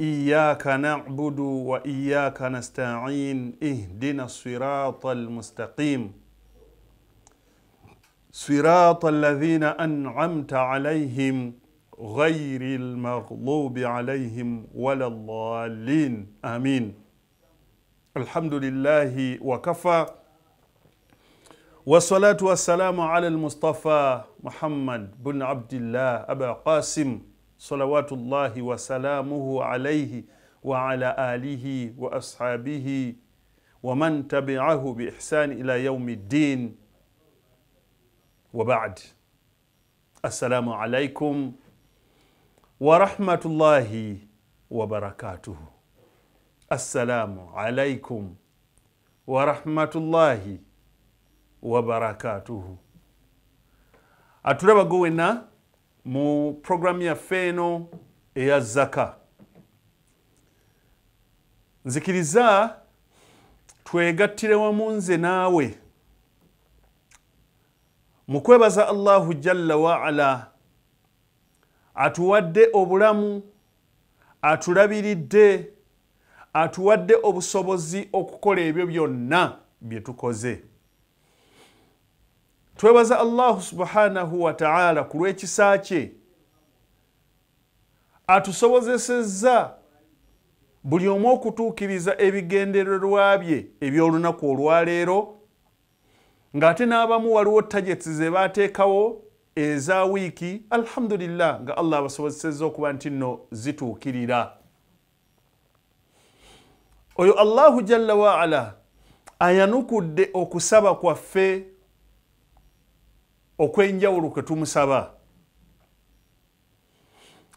إياك نعبد وإياك نستعين اهدنا الصراط المستقيم صراط الذين أنعمت عليهم غير المغضوب عليهم ولا الضالين آمين الحمد لله وكفى والصلاة والسلام على المصطفى محمد بن عبد الله أبا قاسم صلوات الله وسلامه عليه وعلى آله وأصحابه ومن تبعه بإحسان إلى يوم الدين وبعد السلام عليكم ورحمة الله وبركاته السلام عليكم ورحمة الله وبركاته أتربى قوينا mu programu yaffe eno eya zaka nzikiriza twegattire wamu nze naawe mu kwebaza allahu jalla waala atuwadde obulamu atulabiridde atuwadde obusobozi okukola ebyo byonna bye tukoze twebaza allahu subhanahu wataala ku lw'ekisa kye atusobozesezza buli omu okutuukiriza ebigendererwa bye ebyolunaku olwaleero ng'ate n'abamu waliwo tageti ze baateekawo eza wiiki alhamdulillah nga allah abasobozesezza okuba nti nno zituukirira oyo allahu jalla waala ayanukudde okusaba kwaffe okwenjawulo kwe tumusaba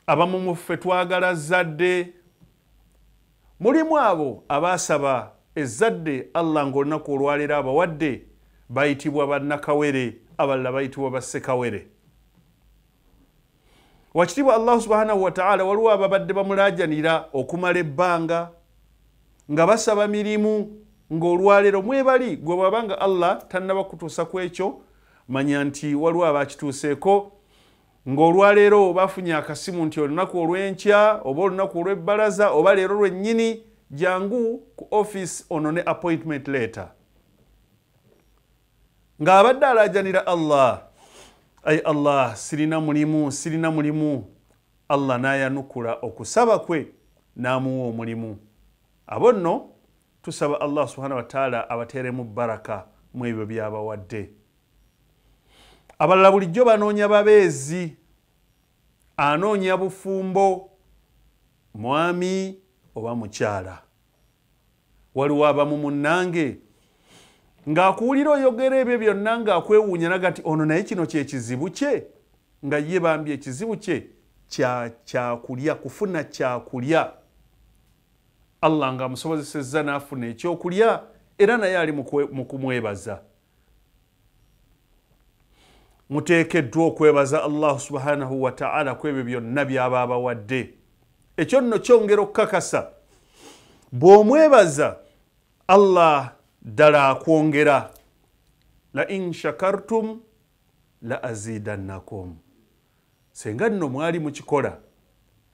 abamu muffe twagala zadde mulimu abo abaasaba ezadde allah ngaolunaku olwalero abawadde bayitibwa bannakawere abalala bayitibwa bassekawere wakitibwa allahu subhanahu wataala waliwo ababadde bamulajanira okumala ebbanga nga basaba mirimu ngaolwalero mwebali gwe bwabanga allah tannabakutuusa kwekyo manya nti waliwo abakituuseeko ng'olwaleero bafunye akasimu nti olunaku olw'enkya oba olunaku olw'ebbalaza oba leero lwennyini jangu ku offisi ono ne appointment leeta ng'abadde alajanira allah ai allah sirina mulimu sirina mulimu allah n'ayanukula okusaba kwe n'amuwa omulimu abo nno tusaba allah subhanahu wataala abateeremu baraka mu ebyo byabawadde abalala bulijjo banoonya babeezi anoonya bufumbo mwami oba mukyala waliwo abamu munnange ng'akuwulira oyogera ebyo byonna ng'akwewuunya naga ti ono naye kino kyekizibu kye nga ye bambi ekizibu kye kyakulya kufuna kyakulya allah ng'amusobozeseza n'afuna ekyokulya era naye ali mu kumwebaza muteekeddwa okwebaza allahu subhanahu wataala ku ebyo byonna byaba abawadde ekyo nno kyongera okukakasa bw'omwebaza allah ddala akwongera lain shakartum la azidannakum senga nno mwali mukikola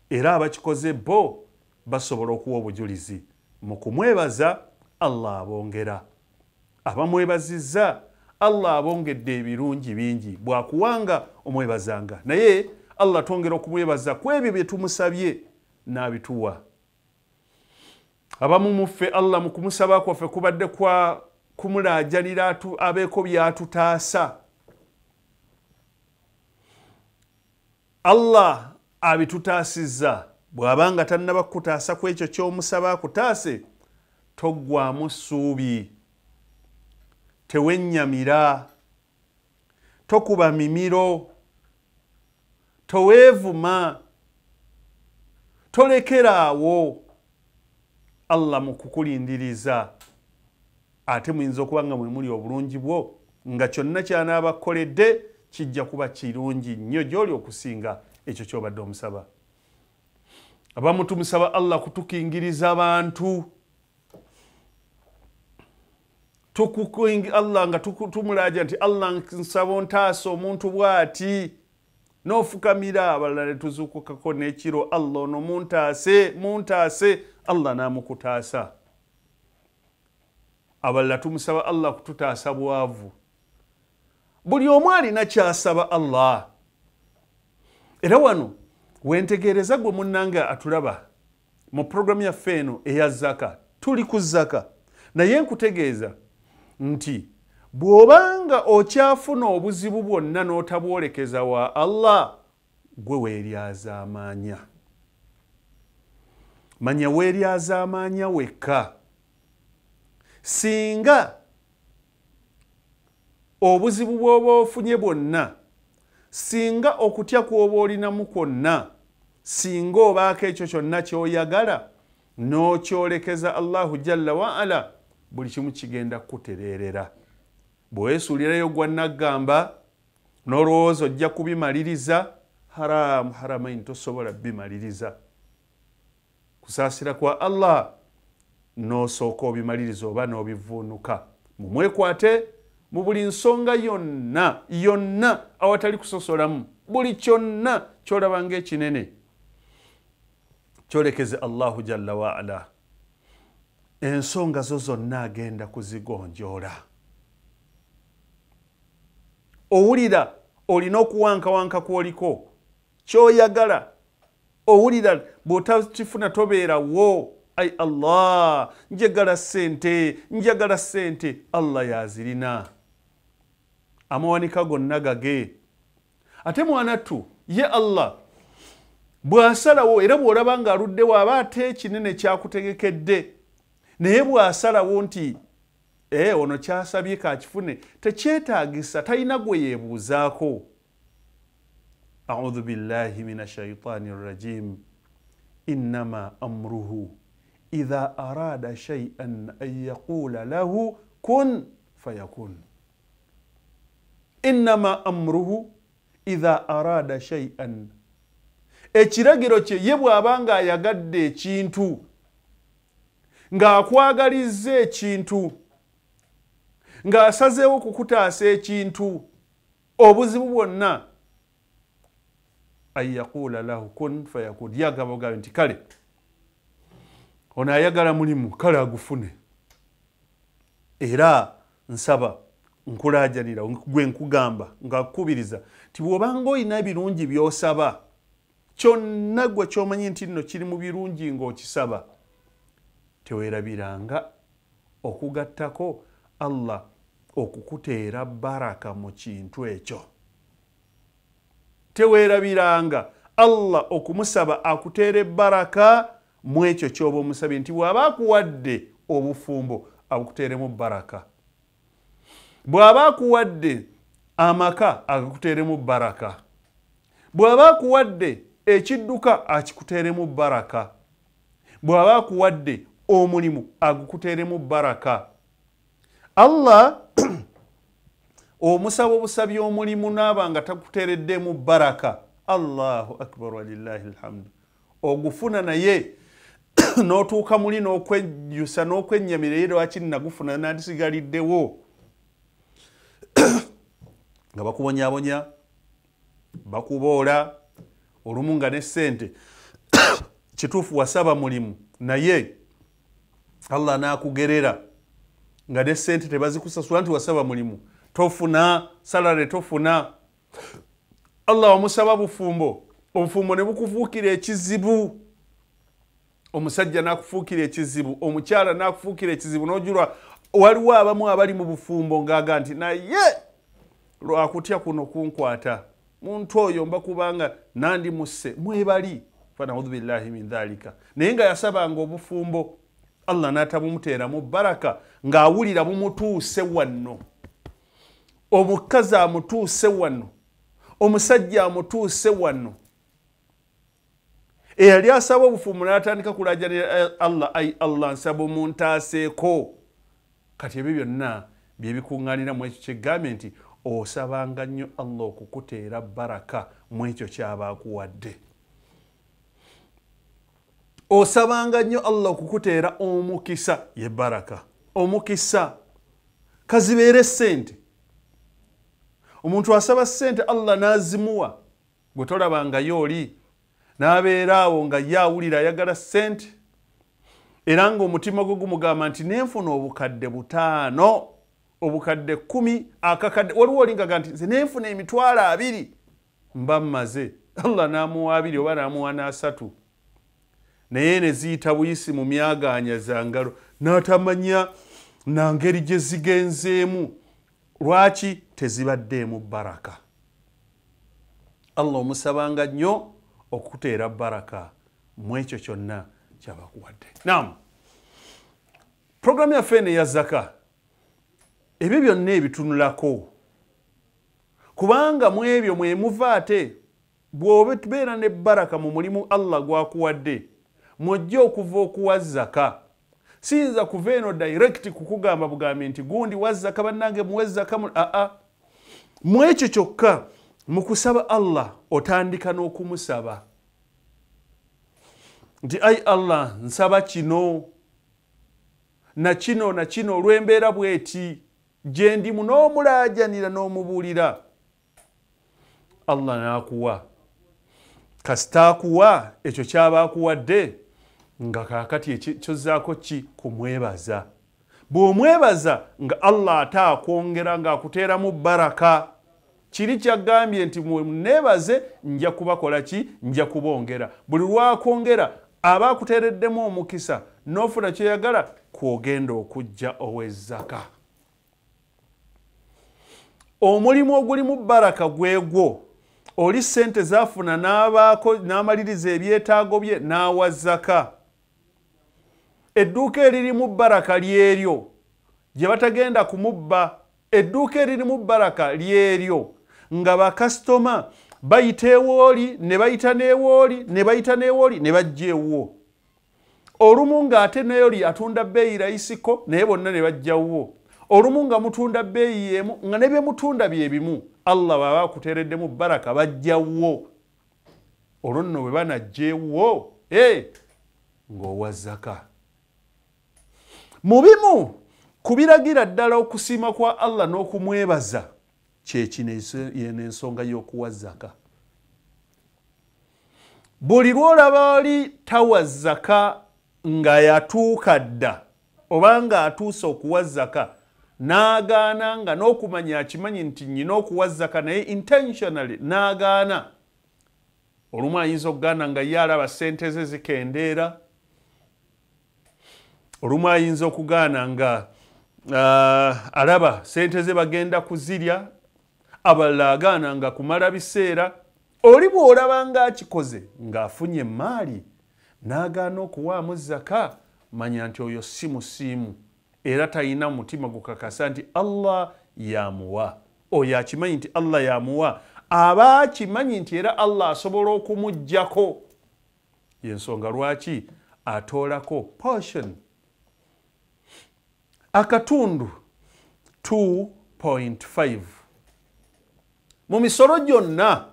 era abakikoze bo basobola okuwa obujulizi mu kumwebaza allah abongera abamwebazizza allah abongedde ebirungi bingi bwakuwanga omwebazanga naye allah twongera okumwebaza ku ebyo byetumusabye n'abituwa abamu muffe allah mu kumusaba kwaffe kubadde kwa kumulajanira abeeko byatutaasa allah abitutaasizza bw'abanga tannaba kutaasa ku ekyo ky'omusaba kutaase toggwamu ssuubi tewennyamira tokuba mimiro toweevuma tolekera awo allah mu kukulindiriza ate muyinza okuba nga mwe muli obulungi bwo nga kyonna kyanaabakoledde kijja kuba kirungi nnyo gyoli okusinga ekyo kyobadde omusaba abamutumusaba allah kutukingiriza abantu tukukuing allah nga tumulaja nti allah nsaba ntaasa omuntu bwati nofukamira abalala netuzukukako nekiro allah ono muntaase muntaase allah namukutaasa abalala tumusaba allah kututaasa bwavu buli omu alina kyasaba allah era wano wentegereza gwe munanga atulaba mu puroguramu yaffe eno eya zaka tuli ku zaka naye nkutegeeza nti bw'obanga okyafuna obuzibu bwonna n'otabwolekeza wa allah gwe weeryaza amaanya manya weeryaza amaanya wekka singa obuzibu bw'oba ofunye bwonna singa okutya kw'oba olinamu kwonna singa obaako ekyo kyonna ky'oyagala n'okyolekeza allahu jalla waala buli kimu kigenda kutereerera bweesuulirayo gwa naggamba n'olowooza ojja kubimaliriza haramu haramaini tosobola bimaliriza kusaasira kwa allah n'osooka obimaliriza oba n'obivuunuka mumwekwate mu buli nsonga yonna yonna awatali kusosolamu buli kyonna kyolaba ngaekinene kyolekeze allahu jalla waala wa ensonga zo zonna agenda kuzigonjoola owulira olina okuwankawanka kwoliko kyoyagala owulira bw'otakifuna tobeerawo ai allah njagala ssente njagala ssente allah yazirina amawanika gonna gage ate mwanattu ye allah bw'asalawo era bw'olaba ng'aluddewo aba ate ekinene kyakutegekedde naye bw'asalawo nti eh, ono kyasabye kakifune tekyetaagisa talina gwe yeebuuzaako audhu billahi min rajim rrajim innama amruhu idha arada shaian an yaqula lahu kun fayakun innama amruhu idha arada shaian ekiragiro kye ye bw'aba ng'ayagadde ekintu ng'akwagalizza ekintu ng'asazeewo kukutaasa ekintu obuzibu bwonna anyaquula lahu kun fayakun yagabogabe nti kale ono ayagala mulimu kale agufune era nsaba nkulajanira gwe nkugamba ngakukubiriza ti bwobanga olina ebirungi byosaba kyonna gwe kyomanyi nti nno kiri mu birungi ng'okisaba tewerabiranga okugattako allah okukuteera baraka mu kintu ekyo teweerabiranga allah okumusaba akuteere baraka mu ekyo kyoba omusabye nti bw'aba akuwadde obufumbo akuteeremu baraka bw'aba akuwadde amaka agakuteeremu baraka bw'aba akuwadde ekidduka akikuteeremu baraka bw'aba akuwadde omulimu agukuteremu baraka allah omusaba obusabi omulimu naaba nga takuteereddemu baraka allahu akbar walillahi lhamdu ogufuna naye n'otuuka muli n'okwejjusa n'okwennyamira ye lwaki nagufuna nandisigaliddewo nga bakubonyabonya bakuboola olumu nga ne ssente kituufu wasaba mulimu naye allah nakugerera nga ne sente tebazikusasula nti wasaba mulimu tofuna salare tofuna allah wamusaba bufumbo obufumbo ne bukufuukira ekizibu omusajja nakufuukira ekizibu omukyala nakufuukira ekizibu nojulwa waliwo abamu abali mu bufumbo ngaga nti naye lwakutya kuno kunkwata muntu oyo mbakubanga nandimusse mwebali fanaudhu billahi min dhalika naye nga yasabanga obufumbo allah n'atabumuteeramu baraka ng'awulira bumutuuse wanno omukazi amutuuse wanno omusajja amutuuse wanno eyali asaba obufumu n'atandika kulajanira eh, allah ai allah nsaba muntaaseeko kati ebyo byonna byebikuŋŋaniramu ekyo kigambye nti osabanga nnyo allah okukuteera baraka mu ekyo kyaba akuwadde osabanga nnyo allah okukuteera omukisa ye baraka omukisa kazibeere sente omuntu asaba sente allah n'azimuwa gwe tolabangayo oli n'abeera awo nga ye awulira ayagala sente era ngaomutima gwe gumugamba nti nenfuna obukadde butaano obukadde kumi akakadde waliwo olingaga nti nze nenfuna emitwalo abiri mba mmaze allah namuwa abiri oba namuwa nasatu na naye neziyita buyisi mu myaganya zangalo n'atamanya nangeri gye zigenzeemu lwaki tezibaddeemu baraka allah omusabanga nnyo okuteera baraka mu ekyo kyonna kyabakuwadde nam puroguramu yaffe eno eyazaka ebyo byonna ebitunulako kubanga mu ebyo mwemuva ate bw'obetubeera ne baraka mu mulimu allah gwakuwadde mwojja okuva okuwazzaka siyinza kuva eno direct kukugamba bugambi nti gundi wazzaka bannange muwezzaka aa ah, ah. mu ekyo kyokka mu kusaba allah otandika n'okumusaba nti ayi allah nsaba kino na kino na kino olw'embeera bweti gye ndimu n'omulaajanira n'omubuulira allah n'akuwa kasitaakuwa ekyo kyaba akuwadde nga kakati ekyozaako ki kumwebaza bw'omwebaza nga allah ate akwongera ngaakuteeramu baraka kiri kyagambye nti mwenneebaze nja kubakola ki nja kubongera buli lwakwongera aba akuteereddemu omukisa n'ofuna kyoyagala kwogenda okujja owezzaka omulimu ogulimu baraka gwegwo oli sente zaafuna n'abaako n'amaliriza ebyetaago bye n'awazzaka edduuka eririmu baraka lyeryo gye batagenda kumubba edduuka eririmu baraka lyeryo nga bakasitoma bayita ewooli ne bayita n'ewooli ne bayita n'ewooli ne bajja ewwo olumu ng'ate n'oli atunda bbeeyi layisiko naye bonna ne bajjawwo olumu nga mutunda bbeeyi yemu nga ne bye mutunda bye bimu allah baba akutereddemu baraka bajjawwo olwo nno bwe banajja ewwo e eh, ng'owa zaka hey, mubimu kubiragira ddala okusiima kwa allah n'okumwebaza kyekino yenensonga y'okuwa zaka buli lwolaba ali tawa zaka nga yatuuka dda oba nga atuuse okuwa zaka n'agaana nga n'okumanya akimanyi nti nyina okuwa zaka naye intentionally n'agaana olumu ayinza okugaana nga ye alaba sente ze zikendeera olumu ayinza okugaana nga uh, alaba sente ze bagenda kuzirya abalala agaana nga kumala biseera oli bw'olaba ngaakikoze ng'afunye emaali n'agaana okuwaamu zaka manya nti oyo si musiimu era talina mutima gukakasa nti allah yamuwa oyo akimanyi nti allah yamuwa aba akimanyi nti era allah asobola okumugjako yensonga lwaki atoolako portion akatundu 2.5 mu misolo gyonna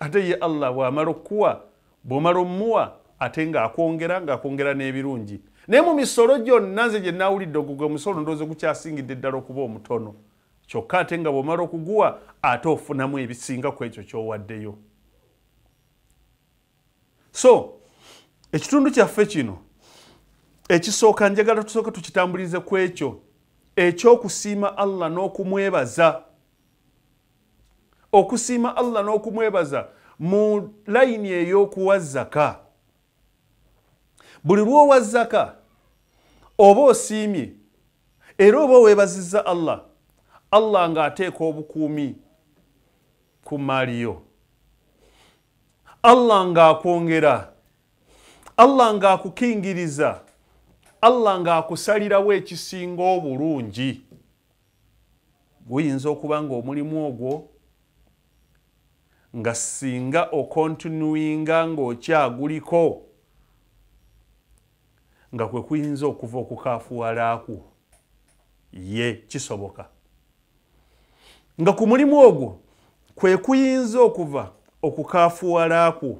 ate ye allah bw'amala okkuwa bw'omala omumuwa ate ng'akwongera ng'akwongera n'ebirungi naye mu misolo gyonna nze gye nnaawulidde ogugwa omusolo ndowooza gukyasingidde eddala okuba omutono kyokka ate nga bw'omala okuguwa ate ofunamu ebisinga ku ekyo ky'owaddeyo so ekitundu kyaffe kino ekisooka njagala tusooke tukitambulize ku ekyo ekyokusiima allah n'okumwebaza okusiima allah n'okumwebaza mu layini ey'okuwa zaka buli lwowa zaka oba osiimye era oba weebazizza allah allah ng'ateeka obukuumi ku maaliyo allah ng'akwongera allah ng'akukingiriza allah ng'akusalirawo ekisinga obulungi guyinza okuba nga omulimu ogwo nga singa okontinuinga ng'okyaguliko nga kwe kuyinza okuva okukafuwalaku ye kisoboka nga ku mulimu ogwo kwe kuyinza okuva okukafuwalaku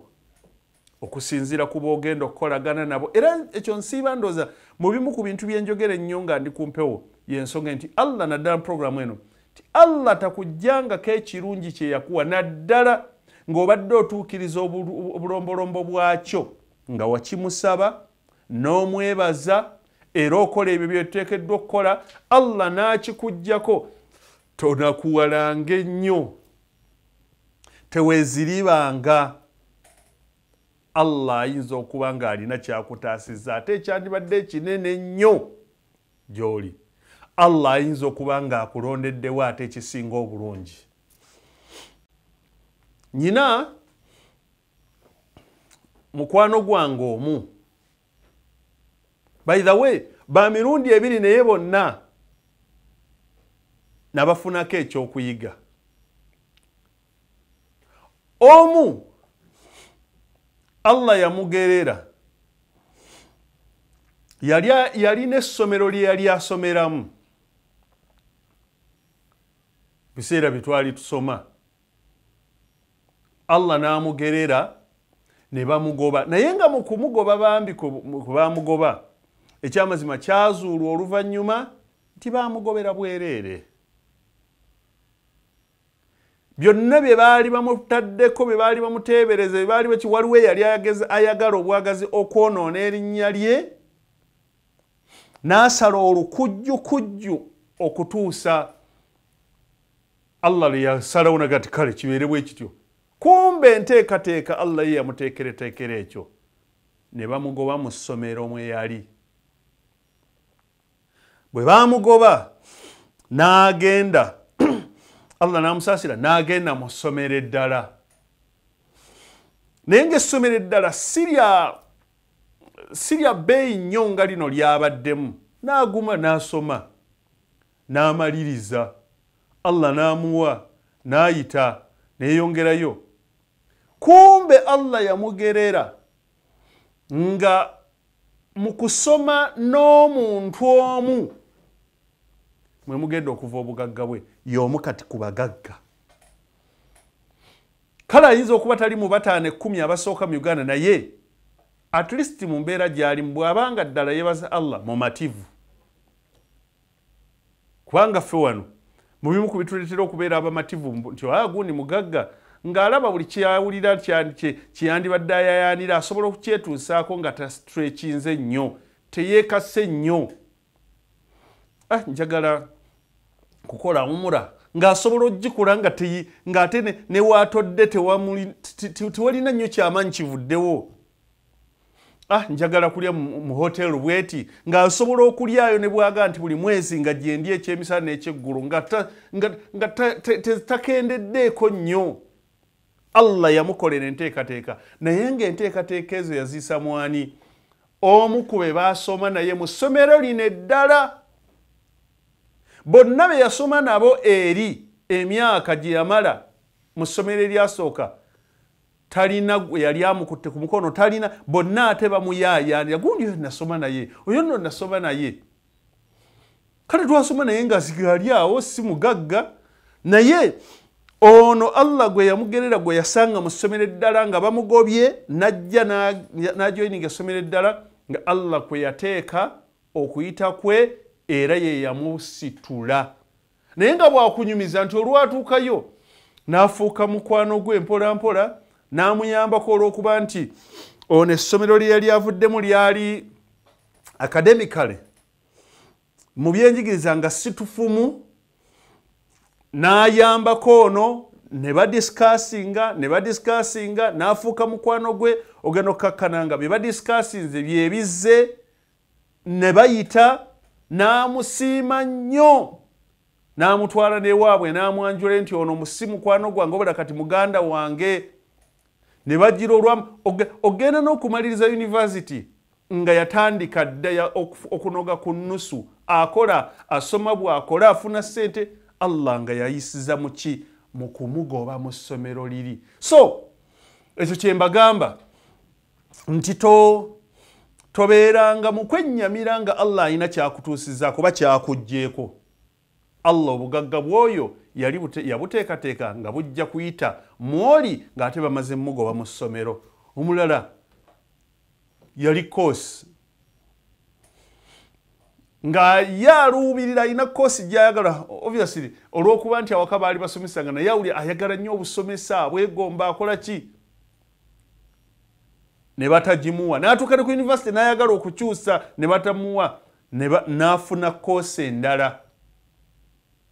okusinziira ku boogenda okukolagana nabo era ekyo nsiiba ndooza mu bimu ku bintu bye njogera ennyo nga ndi ku mpewo yensonga nti allah naddala puroguramu eno ti allah takujjangako ekirungi kye yakuwa naddala ng'obadde otuukiriza obulombolombo bwakyo nga wakimusaba n'omwebaza era okola ebyo byeteekeddwa okukola allah n'akikujjako tonakuwalanga ennyo teweeziribanga allah ayinza okuba nga alina kyakutaasiza ate ekyandibadde ekinene nnyo gyoli allah ayinza okuba nga akulondeddewo ate ekisinga obulungi nyina mukwano gwange omu baithawe ba mirundi ebiri naye bonna nabafunako ekyokuyiga omu allah yamugerera yalina essomero lye yali asomeramu biseera bye twali tusoma allah n'amugerera ne bamugoba naye nga mu kumugoba bambi kubamugoba ekyamazima kyazuulwa oluvannyuma nti baamugobera bwereere byonna bye baali bamutaddeko bye baali bamuteebereza bebaali beki waliwo eyali ayagala obwagazi okwonoona erinnya lye n'asala olukujjukujju okutuusa allah lye yasalawo naga ti kale kibeerebwe kityo kumbe enteekateeka allah ye yamuteekereteekera ekyo ne bamugoba mu ssomero mwe yali bwe baamugoba n'agenda allah namusaasira n'agenda mu ssomero eddala naye ngaessomero eddala sirya bbeeyi nnyo nga lino lyabaddemu n'aguma n'asoma n'amaliriza allah n'amuwa n'ayita neeyongerayo kumbe allah yamugerera nga mu kusoma n'omuntu omu mwe mugenda okuva obugagga bwe y'omu kati ku bagagga kale ayinza okuba tali mu bataano ekkumi abasooka mu uganda naye at least mu mbeera gy'alimu bw'abanga ddala yebaza allah mumativu kubanga ffe wano mu bimu ku bituleetera okubeera abamativu nti a ah, gundi mugagga ng'alaba buli kyawulira kiyandibadde ayayanira asobola okukyetuusaako nga tastrekinze nnyo teyeekase nnyo ah, njagala ah, kukola umura ng'asobola okgikula ng'ate ne waatodde tewalina nnyo kyamaanyi kivuddewo ah njagala kulya mu hotel bweti ng'asobola okulyayo ne bwagaa nti buli mwezi nga gyendi ekyemisana n'ekyeggulu nga takendeddeeko nnyo allah yamukolera enteekateeka naye ng'enteekateeka ezo yaziisa mwani omu ku be baasoma naye mu ssomero lino eddala bonna be yasoma nabo eri emyaka gye yamala mu ssomero eryasooka talina gwe yali amukutte ku mukono talina bonna ate bamuyaayaanira gundi oyo nasoma naye oyo nno nasoma naye kale twasoma naye ngaazigaali awo si mugagga naye ono allah gwe yamugerera gwe yasanga mu ssomero eddala nga bamugobye najja najoyininga essomero eddala nga allah kwe yateeka okuyita kwe era ye yamusitula naye nga bwakunyumiza nti olwatuukayo n'afuuka mukwano gwe mpola mpola n'amuyambako olw'okuba nti ono essomero lye yali avuddemu lyali academicale mu byenjigiriza nga situfumu n'ayambako ono ne badisikasinga ne badisikasinga n'afuuka mukwano gwe ogenda okkakkananga bye badisikasinze byebizze ne bayita n'amusiima nnyo n'amutwala newaabwe n'amwanjula nti ono musi mukwano gwange obera kati muganda wange ne bagira olwamu ogenda n'okumaliriza univesity nga yatandika dda okunoga ku nnusu akola asoma bw'akola afuna ssente allah nga yayisiza muki mu kumugoba mu ssomero liri so ekyo kye mbagamba nti to tobeeranga mu kwennyamira nga allah alina kyakutuusizaako ba kyakuggyeeko allah obugagga bw'oyo yabuteekateeka nga bujja kuyita mwoli ng'ate bamaze mugoba mu ssomero omulala yali koosi nga ye aluubirira alina koosi gyayagala obviously olw'okuba nti awaka baali basomesanga naye awuli ayagala nnyo obusomesa bwegomba akola ki ne batagimuwa n'atuuka ne ku univesity n'ayagala okukyusa ne batamuwa n'afuna koosi endala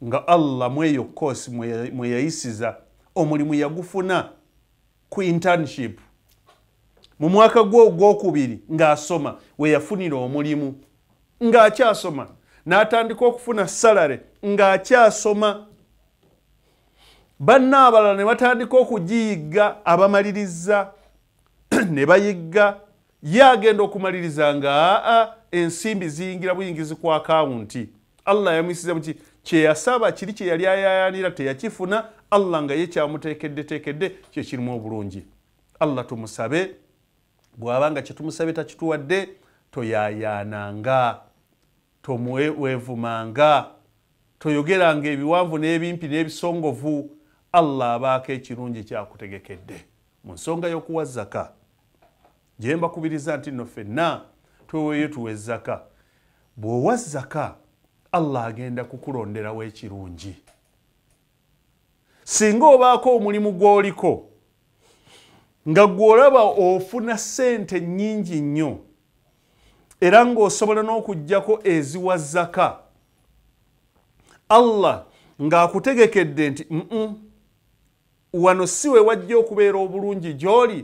nga allah mweyo koosi mwe yayisiza omulimu yagufuna ku internship mu mwaka gwe ogwokubiri ng'asoma we yafunira omulimu ng'akyasoma n'atandika okufuna salare ng'akyasoma banna abalala ne batandika okugiyiga abamaliriza ne bayigga ye agenda okumaliriza nga aa ensimbi ziyingira buyingizi ku akawunti allah yamuyisiza muki kyeyasaba kiri kyeyali ayayanira teyakifuna allah nga ye kyamuteekeddeteekedde kyo kirimu obulungi allah tumusabe bwabanga kyetumusabe takituwadde toyayananga tomuwevumanga toyogeranga ebiwanvu n'ebimpi n'ebisongovu allah abaako ekirungi ekyakutegekedde mu nsonga y'okuwa zaka gye mbakubiriza nti no fenna tweweeyo tuwe zaka bw'owa zaka allah agenda kukulonderawo ekirungi singa obaako omulimu gw'oliko nga gw'olaba ofuna ssente nnyingi nnyo era ng'osobola n'okugjako eziwa zaka allah ng'akutegekedde nti mm wano si we wajja okubeera obulungi gy'oli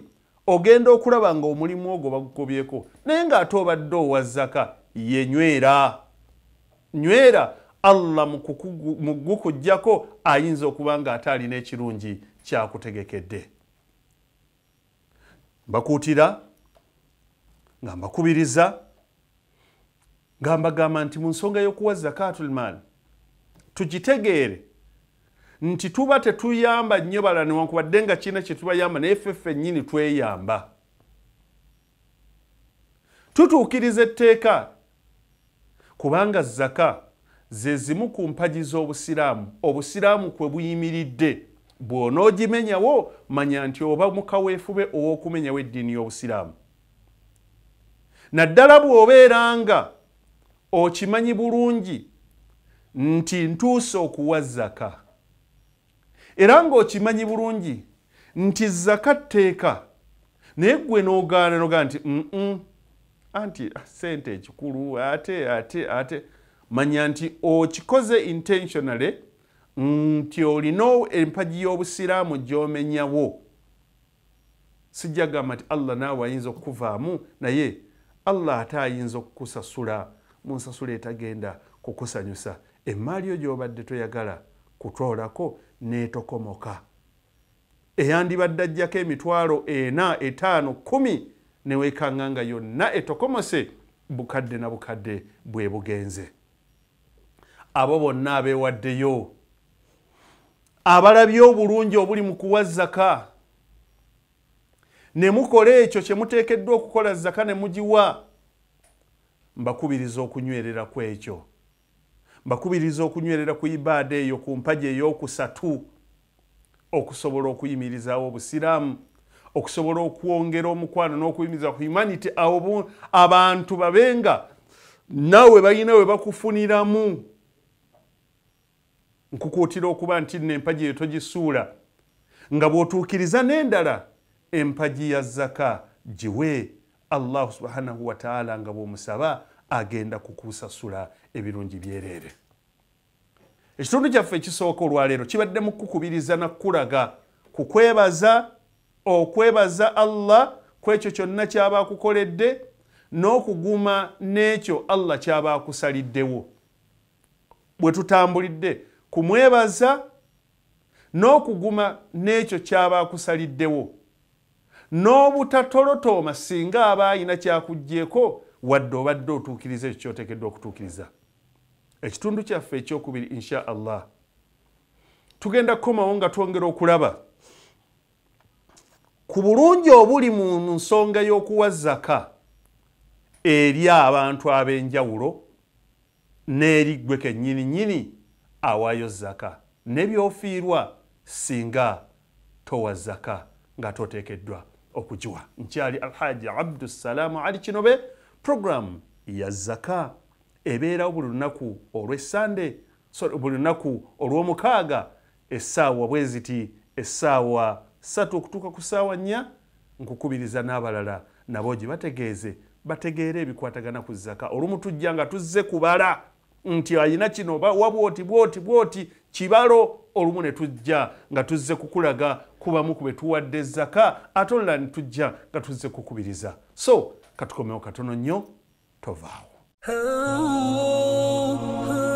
ogenda okulaba nga omulimu ogwo bagukobyeko naye ngaate obadde owa zaka ye nywera nywera allah mu gukugjako ayinza okuba nga ate alina ekirungi kyakutegekedde mbakuutira nga mbakubiriza nga mbagamba nti mu nsonga y'okuwa zakatulmaan tugitegeere nti tuba tetuyamba nnyo bala newankubadde nga kiina kyetubayamba naye ffeffe nnyini tweyamba tutuukiriza etteeka kubanga zaka ze zimu ku mpagi z'obusiraamu obusiraamu kwe buyimiridde bw'onoogimenyawo manya nti oba mukaweefube ow'okumenyawo eddiini y'obusiraamu naddala bw'obeera nga okimanyi bulungi nti ntuuse okuwa zaka era ngaokimanyi bulungi nti zaka tteeka naye gwe nogaana nogaa nti mm anti ah, sente ekikulu ate ate ate manya nti okikoze intentionally nti olina empagi y'obusiraamu gyomenyawo sijjagamba nti allah naawe ayinza okukuvaamu naye allah ate ayinza okukusasula mu nsasula etagenda kukusanyusa emaaliyo gy'obadde toyagala kutwolako netokomoka eyandibadde ajjako emitwalo ena etaano kumi neweekanga nga yonna etokomose bukadde na bukadde bwe bugenze abo bonna abeewaddeyo abalabye obulungi obuli mu kuwa zaka ne mukola ekyo kye muteekeddwa okukola zaka ne mugiwa mbakubiriza okunywerera ku ekyo mbakubiriza okunywerera ku ibaada eyo ku mpaja ey'okusatu okusobola okuyimirizaawo obusiraamu okusobola okwongera omukwano n'okuyimiriza ku humanity abantu babenga nawe balina we bakufuniramu nkukuutira okuba nti no empaji eyo togisuula nga bw'otuukiriza n'endala empaji ya zaka giwe allahu subhanahu wataala nga bw'omusaba agenda kukusasula ebirungi byereere ekitundu kyaffe ekisooka olwaleero kibadde mu kukubiriza nakulaga kukwebaza okwebaza allah kwekyo kyonna kyaba akukoledde n'okuguma n'ekyo allah kyaba akusaliddewo bwe tutambulidde kumwebaza n'okuguma n'ekyo kyaba akusaliddewo n'obutatolotooma singa aba ayina kyakuggyeko wadde obadde otuukiriza ekyo kyoteekeddwa okutuukiriza ekitundu kyaffe ekyokubiri insha allah tugenda kukomawo nga twongera okulaba ku bulungi obuli mu nsonga y'okuwa zaka eri abantu ab'enjawulo n'eri ggwe kennyini nyini awaayo zaka nebyofiirwa singa towa zaka nga toteekeddwa okugiwa nkyali alhaji abdusalaamu ali kinobe programu ya zaka ebeerawo buli lunaku olwesande buli lunaku olwomukaaga essaawa bweziti essaawa satu okutuuka ku ssaawa nnya nkukubiriza n'abalala nabo gye bategeeze bategeere ebikwatagana ku zaka olumutujja nga tuzze kubala nti ayina kino bawa bwoti bwoti bwoti kibalo olumu ne tujja nga tuzze kukulaga kubamu ku betuwadde zaka ate olulala ne tujja nga tuzze kukubiriza so katukomewo katono nnyo tovaawo Oh, oh.